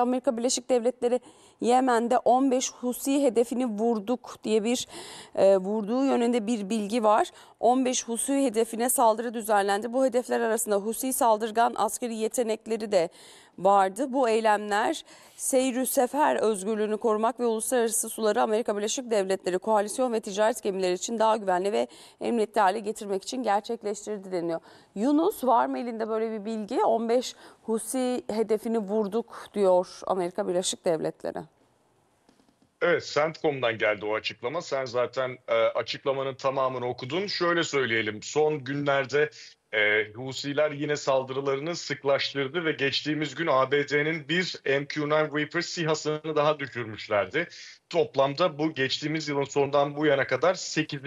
Amerika Birleşik Devletleri Yemen'de 15 Husi hedefini vurduk diye bir e, vurduğu yönünde bir bilgi var. 15 Husi hedefine saldırı düzenlendi. Bu hedefler arasında Husi saldırgan askeri yetenekleri de vardı. Bu eylemler seyri sefer özgürlüğünü korumak ve uluslararası suları Amerika Birleşik Devletleri koalisyon ve ticaret gemileri için daha güvenli ve emniyetli hale getirmek için gerçekleştirdi deniyor. Yunus var mı elinde böyle bir bilgi? 15 Husi hedefini vurduk diyor Amerika Birleşik Devletleri. Evet, Sentcom'dan geldi o açıklama. Sen zaten e, açıklamanın tamamını okudun. Şöyle söyleyelim, son günlerde e, Husiler yine saldırılarını sıklaştırdı ve geçtiğimiz gün ABD'nin bir MQ-9 Reaper SİHA'sını daha düşürmüşlerdi. Toplamda bu geçtiğimiz yılın sonundan bu yana kadar 8.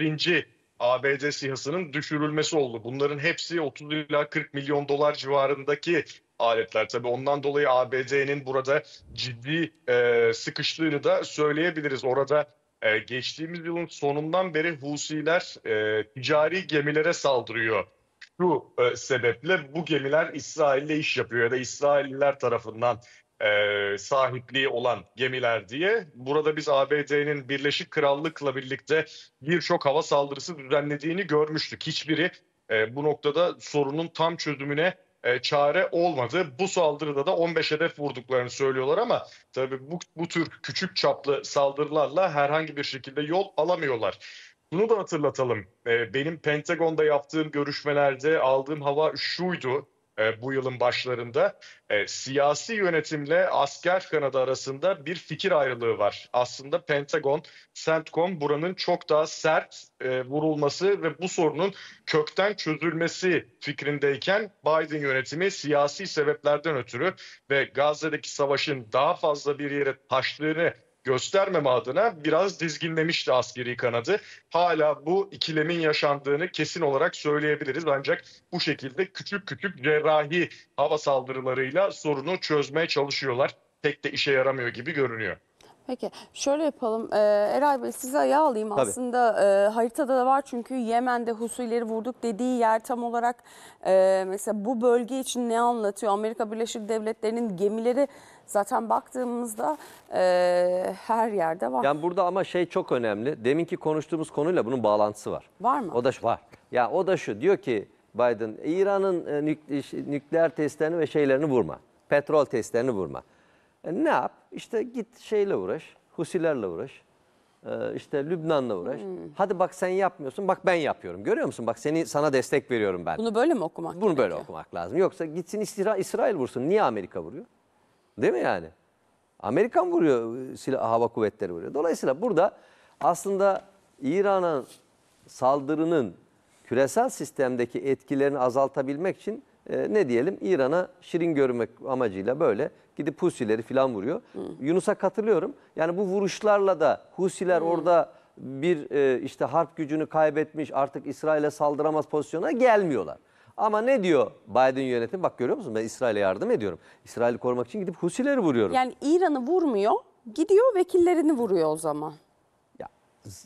ABD sihasının düşürülmesi oldu. Bunların hepsi 30 ila 40 milyon dolar civarındaki aletler. Tabi ondan dolayı ABD'nin burada ciddi e, sıkıştığını da söyleyebiliriz. Orada e, geçtiğimiz yılın sonundan beri Husiler e, ticari gemilere saldırıyor. Şu e, sebeple bu gemiler İsrail'le iş yapıyor ya da İsrailliler tarafından e, sahipliği olan gemiler diye. Burada biz ABD'nin Birleşik Krallık'la birlikte birçok hava saldırısı düzenlediğini görmüştük. Hiçbiri e, bu noktada sorunun tam çözümüne e, çare olmadı. Bu saldırıda da 15 hedef vurduklarını söylüyorlar ama tabii bu, bu tür küçük çaplı saldırılarla herhangi bir şekilde yol alamıyorlar. Bunu da hatırlatalım. E, benim Pentagon'da yaptığım görüşmelerde aldığım hava şuydu e, bu yılın başlarında e, siyasi yönetimle asker kanadı arasında bir fikir ayrılığı var. Aslında Pentagon, CENTCOM buranın çok daha sert e, vurulması ve bu sorunun kökten çözülmesi fikrindeyken Biden yönetimi siyasi sebeplerden ötürü ve Gazze'deki savaşın daha fazla bir yere taştığını göstermeme adına biraz dizginlemişti askeri kanadı. Hala bu ikilemin yaşandığını kesin olarak söyleyebiliriz. Ancak bu şekilde küçük küçük cerrahi hava saldırılarıyla sorunu çözmeye çalışıyorlar. Pek de işe yaramıyor gibi görünüyor. Peki şöyle yapalım. Ee, Eray Bey size ayağı alayım. Tabii. Aslında e, haritada da var çünkü Yemen'de Husileri vurduk dediği yer tam olarak e, mesela bu bölge için ne anlatıyor? Amerika Birleşik Devletleri'nin gemileri zaten baktığımızda e, her yerde var. Yani burada ama şey çok önemli. Deminki konuştuğumuz konuyla bunun bağlantısı var. Var mı? O da var. Ya yani o da şu diyor ki Biden İran'ın e, nükleer testlerini ve şeylerini vurma. Petrol testlerini vurma. E, ne yap? İşte git şeyle uğraş. Husilerle uğraş. E, işte Lübnan'la uğraş. Hmm. Hadi bak sen yapmıyorsun. Bak ben yapıyorum. Görüyor musun? Bak seni sana destek veriyorum ben. Bunu böyle mi okumak Bunu gerekiyor? böyle okumak lazım. Yoksa gitsin İsra İsrail vursun. Niye Amerika vuruyor? Değil mi yani? Amerikan vuruyor, e, silah, hava kuvvetleri vuruyor. Dolayısıyla burada aslında İran'ın saldırının küresel sistemdeki etkilerini azaltabilmek için e, ne diyelim İran'a şirin görmek amacıyla böyle gidip Husileri falan vuruyor. Hı. Yunus'a katılıyorum. Yani bu vuruşlarla da Husiler Hı. orada bir e, işte harp gücünü kaybetmiş artık İsrail'e saldıramaz pozisyona gelmiyorlar. Ama ne diyor Biden yönetimi? Bak görüyor musun ben İsrail'e yardım ediyorum. İsrail'i korumak için gidip Husileri vuruyorum. Yani İran'ı vurmuyor, gidiyor vekillerini vuruyor o zaman. Ya,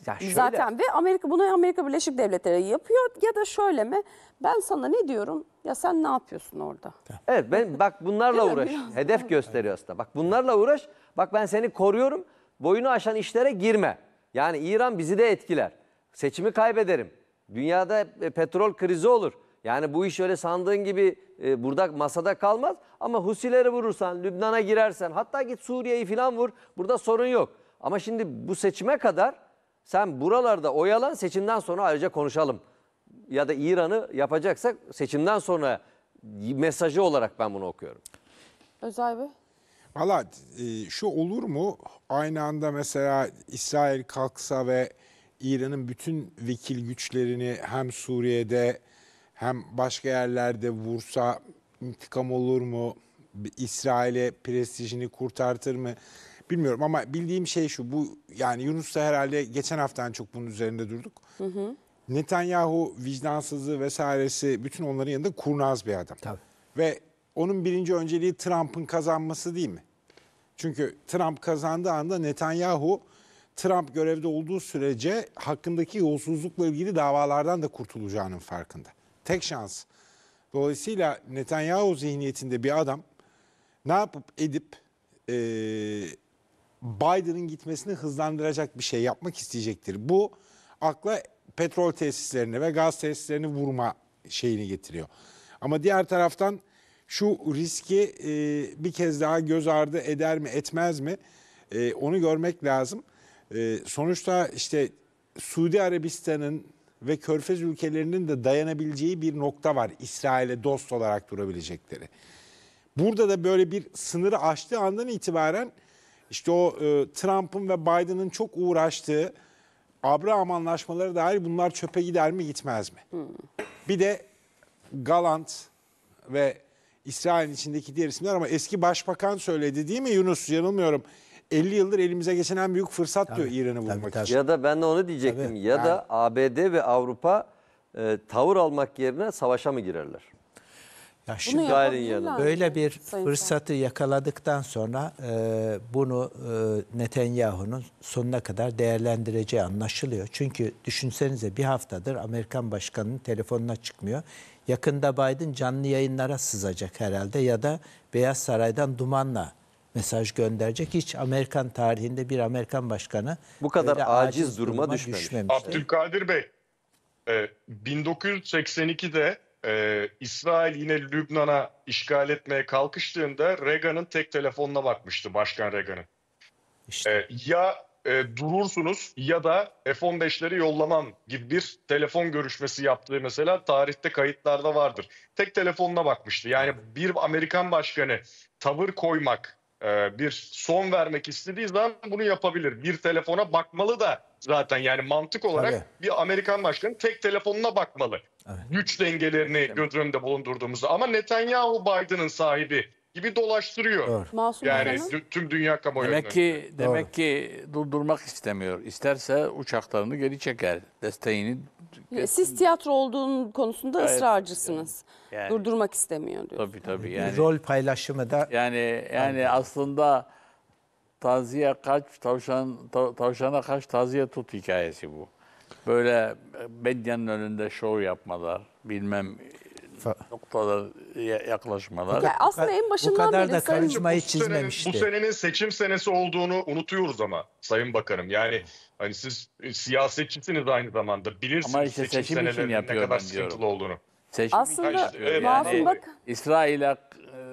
ya şöyle... Zaten ve Amerika bunu Amerika Birleşik Devletleri yapıyor ya da şöyle mi? Ben sana ne diyorum? Ya sen ne yapıyorsun orada? Evet ben bak bunlarla uğraş. Hedef gösteriyor aslında. Bak bunlarla uğraş. Bak ben seni koruyorum. Boyunu aşan işlere girme. Yani İran bizi de etkiler. Seçimi kaybederim. Dünyada e, petrol krizi olur. Yani bu iş öyle sandığın gibi e, burada masada kalmaz. Ama Husileri vurursan, Lübnan'a girersen, hatta git Suriye'yi falan vur. Burada sorun yok. Ama şimdi bu seçime kadar sen buralarda oyalan seçimden sonra ayrıca konuşalım. Ya da İran'ı yapacaksak seçimden sonra mesajı olarak ben bunu okuyorum. Özay Bey. Valla e, şu olur mu? Aynı anda mesela İsrail kalksa ve İran'ın bütün vekil güçlerini hem Suriye'de hem başka yerlerde vursa intikam olur mu? İsrail'e prestijini kurtartır mı? Bilmiyorum ama bildiğim şey şu. Bu yani Yunus da herhalde geçen haftan çok bunun üzerinde durduk. Hı hı. Netanyahu vicdansızlığı vesairesi bütün onların yanında kurnaz bir adam. Tabii. Ve onun birinci önceliği Trump'ın kazanması değil mi? Çünkü Trump kazandığı anda Netanyahu Trump görevde olduğu sürece hakkındaki yolsuzlukla ilgili davalardan da kurtulacağının farkında. Tek şans. Dolayısıyla Netanyahu zihniyetinde bir adam ne yapıp edip e, Biden'ın gitmesini hızlandıracak bir şey yapmak isteyecektir. Bu akla petrol tesislerini ve gaz tesislerini vurma şeyini getiriyor. Ama diğer taraftan şu riski e, bir kez daha göz ardı eder mi etmez mi e, onu görmek lazım. E, sonuçta işte Suudi Arabistan'ın ve Körfez ülkelerinin de dayanabileceği bir nokta var. İsrail'e dost olarak durabilecekleri. Burada da böyle bir sınırı aştığı andan itibaren işte o e, Trump'ın ve Biden'ın çok uğraştığı Abraham anlaşmaları dair bunlar çöpe gider mi gitmez mi? Hmm. Bir de Galant ve İsrail'in içindeki diğer isimler ama eski başbakan söyledi değil mi Yunus yanılmıyorum. 50 yıldır elimize geçen en büyük fırsat tabii, diyor İran'ı bulmak tabii, için. Ya da ben de onu diyecektim. Tabii, ya yani. da ABD ve Avrupa e, tavır almak yerine savaşa mı girerler? Ya şimdi böyle bir Sayın fırsatı yakaladıktan sonra e, bunu e, Netanyahu'nun sonuna kadar değerlendireceği anlaşılıyor. Çünkü düşünsenize bir haftadır Amerikan başkanının telefonuna çıkmıyor. Yakında Biden canlı yayınlara sızacak herhalde ya da Beyaz Saray'dan dumanla mesaj gönderecek. Hiç Amerikan tarihinde bir Amerikan başkanı bu kadar aciz, aciz duruma, duruma düşmemiş. Abdülkadir Bey, 1982'de e, e, İsrail yine Lübnan'a işgal etmeye kalkıştığında Reagan'ın tek telefonuna bakmıştı Başkan Reagan'ın. İşte. E, ya durursunuz ya da F-15'leri yollamam gibi bir telefon görüşmesi yaptığı mesela tarihte kayıtlarda vardır. Tek telefonuna bakmıştı. Yani bir Amerikan başkanı tavır koymak e, bir son vermek istediği zaman bunu yapabilir. Bir telefona bakmalı da zaten yani mantık olarak Tabii. bir Amerikan başkanı tek telefonuna bakmalı. Evet. Güç dengelerini evet. göz önünde bulundurduğumuzda ama Netanyahu Biden'ın sahibi gibi dolaştırıyor. Doğru. yani dü- tüm dünya kamuoyu Demek önünde. demek Doğru. ki durdurmak istemiyor. İsterse uçaklarını geri çeker. Desteğini siz tiyatro olduğun konusunda Evet. ısrarcısınız. Yani. Durdurmak istemiyor diyor. Tabii tabii yani. Rol paylaşımı da Yani yani aslında taziye kaç tavşan tav- tavşana kaç taziye tut hikayesi bu. Böyle medyanın önünde şov yapmalar, bilmem noktada yaklaşmalar. Yani aslında en başından bu kadar beri da karizmayı çizmemişti. Bu senenin seçim senesi olduğunu unutuyoruz ama Sayın Bakanım. Yani hani siz siyasetçisiniz aynı zamanda. Bilirsiniz ama işte seçim, seçim senelerinin ne kadar sıkıntılı olduğunu. Seçim aslında e, yani, yani İsrail'e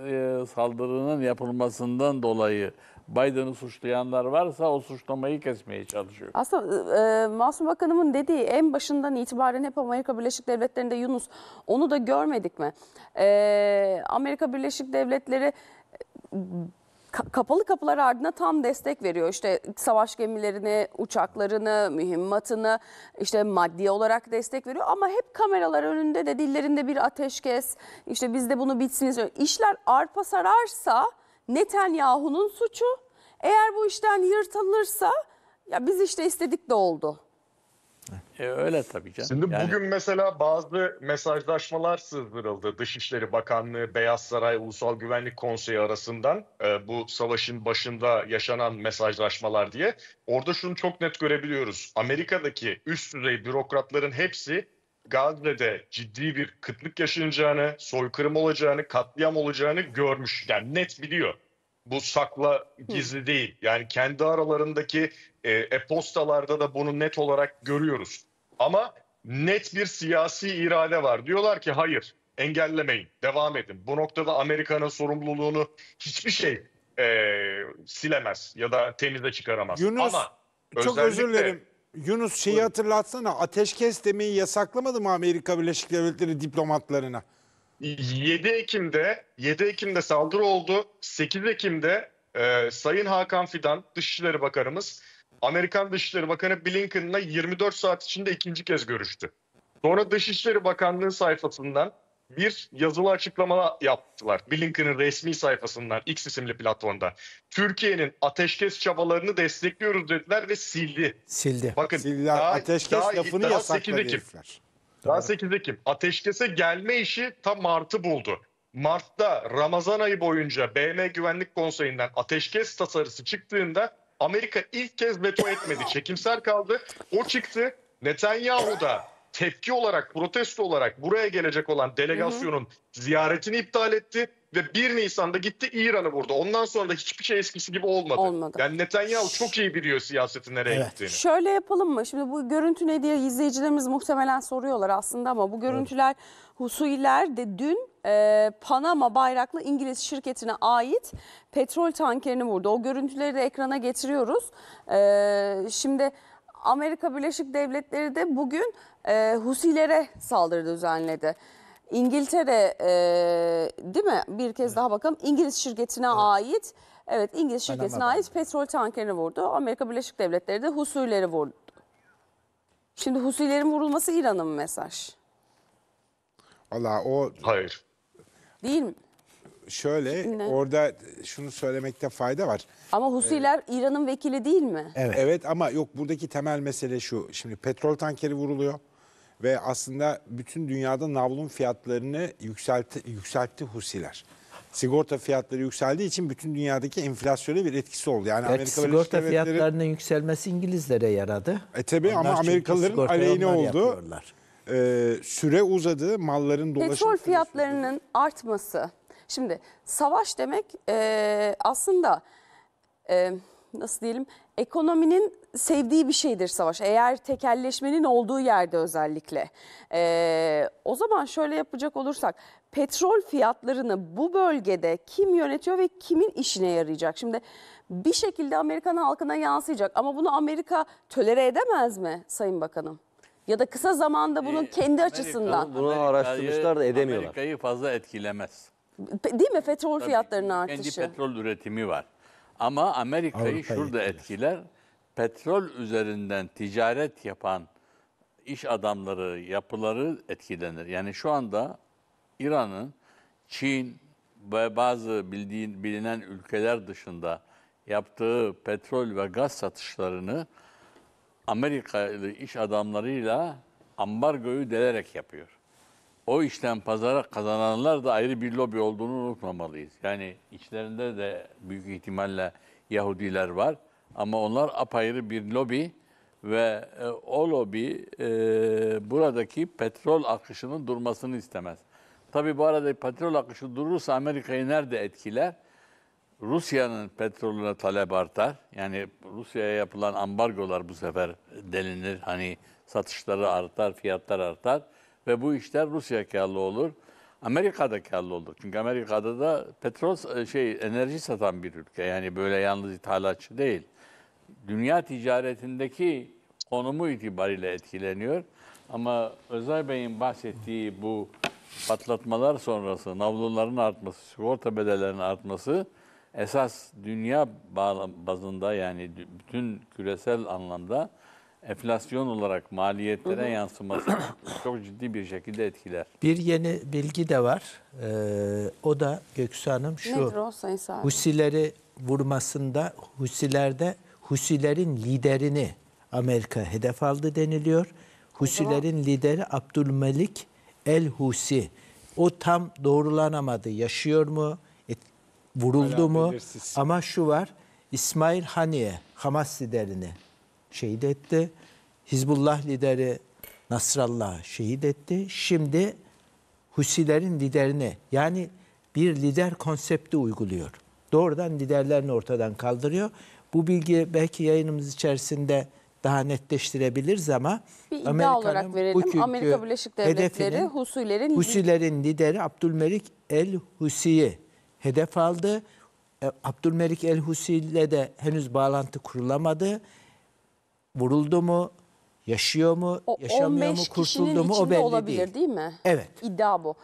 e, saldırının yapılmasından dolayı Biden'ı suçlayanlar varsa o suçlamayı kesmeye çalışıyor. Aslında e, e Masum Bakanımın dediği en başından itibaren hep Amerika Birleşik Devletleri'nde Yunus onu da görmedik mi? E, Amerika Birleşik Devletleri e, kapalı kapılar ardına tam destek veriyor. İşte savaş gemilerini, uçaklarını, mühimmatını işte maddi olarak destek veriyor. Ama hep kameralar önünde de dillerinde bir ateşkes. İşte biz de bunu bitsiniz. İşler arpa sararsa Netanyahu'nun suçu. Eğer bu işten yırtılırsa ya biz işte istedik de oldu. E öyle tabii canım. Şimdi yani... bugün mesela bazı mesajlaşmalar sızdırıldı. Dışişleri Bakanlığı, Beyaz Saray, Ulusal Güvenlik Konseyi arasından e, bu savaşın başında yaşanan mesajlaşmalar diye. Orada şunu çok net görebiliyoruz. Amerika'daki üst düzey bürokratların hepsi Gazze'de ciddi bir kıtlık yaşanacağını, soykırım olacağını, katliam olacağını görmüş. Yani net biliyor. Bu sakla gizli Hı. değil. Yani kendi aralarındaki e, e-postalarda da bunu net olarak görüyoruz. Ama net bir siyasi irade var. Diyorlar ki hayır engellemeyin, devam edin. Bu noktada Amerika'nın sorumluluğunu hiçbir şey e, silemez ya da temize çıkaramaz. Yunus, Ama çok özür dilerim. Yunus şeyi Buyurun. hatırlatsana ateşkes demeyi yasaklamadı mı Amerika Birleşik Devletleri diplomatlarına? 7 Ekim'de 7 Ekim'de saldırı oldu. 8 Ekim'de e, Sayın Hakan Fidan Dışişleri Bakanımız Amerikan Dışişleri Bakanı Blinken'la 24 saat içinde ikinci kez görüştü. Sonra Dışişleri Bakanlığı sayfasından bir yazılı açıklama yaptılar. Blinken'in resmi sayfasından X isimli platformda. Türkiye'nin ateşkes çabalarını destekliyoruz dediler ve sildi. Sildi. Bakın Sildi. daha, ateşkes daha, lafını daha yasakladı 8 herifler. Daha 8 Ekim. Ateşkese gelme işi tam Mart'ı buldu. Mart'ta Ramazan ayı boyunca BM Güvenlik Konseyi'nden ateşkes tasarısı çıktığında Amerika ilk kez veto etmedi. Çekimser kaldı. O çıktı. Netanyahu da tepki olarak, protesto olarak buraya gelecek olan delegasyonun Hı-hı. ziyaretini iptal etti ve 1 Nisan'da gitti İran'ı vurdu. Ondan sonra da hiçbir şey eskisi gibi olmadı. olmadı. Yani Netanyahu çok iyi biliyor siyasetin nereye evet. gittiğini. Şöyle yapalım mı? Şimdi bu görüntü ne diye izleyicilerimiz muhtemelen soruyorlar aslında ama bu görüntüler evet. Husuiler de dün e, Panama bayraklı İngiliz şirketine ait petrol tankerini vurdu. O görüntüleri de ekrana getiriyoruz. E, şimdi... Amerika Birleşik Devletleri de bugün e, Husilere saldırı düzenledi. İngiltere e, değil mi? Bir kez evet. daha bakalım. İngiliz şirketine evet. ait evet İngiliz şirketine ait petrol tankerini vurdu. Amerika Birleşik Devletleri de Husileri vurdu. Şimdi Husilerin vurulması İran'a mı mesaj? Allah o... Hayır. Değil mi? şöyle Ne? orada şunu söylemekte fayda var. Ama Husiler ee, İran'ın vekili değil mi? Evet. ama yok buradaki temel mesele şu. Şimdi petrol tankeri vuruluyor ve aslında bütün dünyada navlun fiyatlarını yükseltti, yükseltti Husiler. Sigorta fiyatları yükseldiği için bütün dünyadaki enflasyona bir etkisi oldu. Yani Gerçi Amerika sigorta fiyatlarının yükselmesi İngilizlere yaradı. E tabi ama Amerikalıların aleyhine oldu. yapıyorlar. e, süre uzadı, malların dolaşımı. Petrol süresi- fiyatlarının artması Şimdi savaş demek e, aslında e, nasıl diyelim ekonominin sevdiği bir şeydir savaş. Eğer tekelleşmenin olduğu yerde özellikle. E, o zaman şöyle yapacak olursak petrol fiyatlarını bu bölgede kim yönetiyor ve kimin işine yarayacak? Şimdi bir şekilde Amerikan halkına yansıyacak ama bunu Amerika tölere edemez mi Sayın Bakanım? Ya da kısa zamanda bunun ee, kendi Amerika, açısından. Bunu araştırmışlar da edemiyorlar. Amerika'yı fazla etkilemez. Değil mi petrol Tabii, fiyatlarının artışı? Kendi petrol üretimi var. Ama Amerika'yı şurada etkiler. Petrol üzerinden ticaret yapan iş adamları, yapıları etkilenir. Yani şu anda İran'ın Çin ve bazı bildiğin, bilinen ülkeler dışında yaptığı petrol ve gaz satışlarını Amerikalı iş adamlarıyla ambargoyu delerek yapıyor o işten pazara kazananlar da ayrı bir lobi olduğunu unutmamalıyız. Yani içlerinde de büyük ihtimalle Yahudiler var ama onlar apayrı bir lobi ve e, o lobi e, buradaki petrol akışının durmasını istemez. Tabii bu arada petrol akışı durursa Amerika'yı nerede etkiler? Rusya'nın petrolüne talep artar. Yani Rusya'ya yapılan ambargolar bu sefer delinir. Hani satışları artar, fiyatlar artar. Ve bu işler Rusya karlı olur. Amerika'da karlı olur. Çünkü Amerika'da da petrol e, şey enerji satan bir ülke. Yani böyle yalnız ithalatçı değil. Dünya ticaretindeki konumu itibariyle etkileniyor. Ama Özay Bey'in bahsettiği bu patlatmalar sonrası navluların artması, sigorta bedellerinin artması esas dünya bazında yani bütün küresel anlamda enflasyon olarak maliyetlere yansıması çok ciddi bir şekilde etkiler. Bir yeni bilgi de var. Ee, o da Göksu Hanım şu. Nedir o Sayın Sağ Husileri vurmasında Husilerde Husilerin liderini Amerika hedef aldı deniliyor. Husilerin lideri Abdülmelik El Husi. O tam doğrulanamadı. Yaşıyor mu? E, vuruldu Hala mu? Belirsiz. Ama şu var. İsmail Haniye Hamas liderini şehit etti. Hizbullah lideri Nasrallah şehit etti. Şimdi Husilerin liderini yani bir lider konsepti uyguluyor. Doğrudan liderlerini ortadan kaldırıyor. Bu bilgi belki yayınımız içerisinde daha netleştirebiliriz ama bir Amerika'nın olarak verelim. Amerika Birleşik Devletleri Husilerin Husilerin lideri Abdülmelik El Husi'yi hedef aldı. E, Abdülmelik El Husi ile de henüz bağlantı kurulamadı vuruldu mu, yaşıyor mu, O yaşamıyor mu, 15 kurtuldu mu o belli olabilir değil. mi? Evet. İddia bu.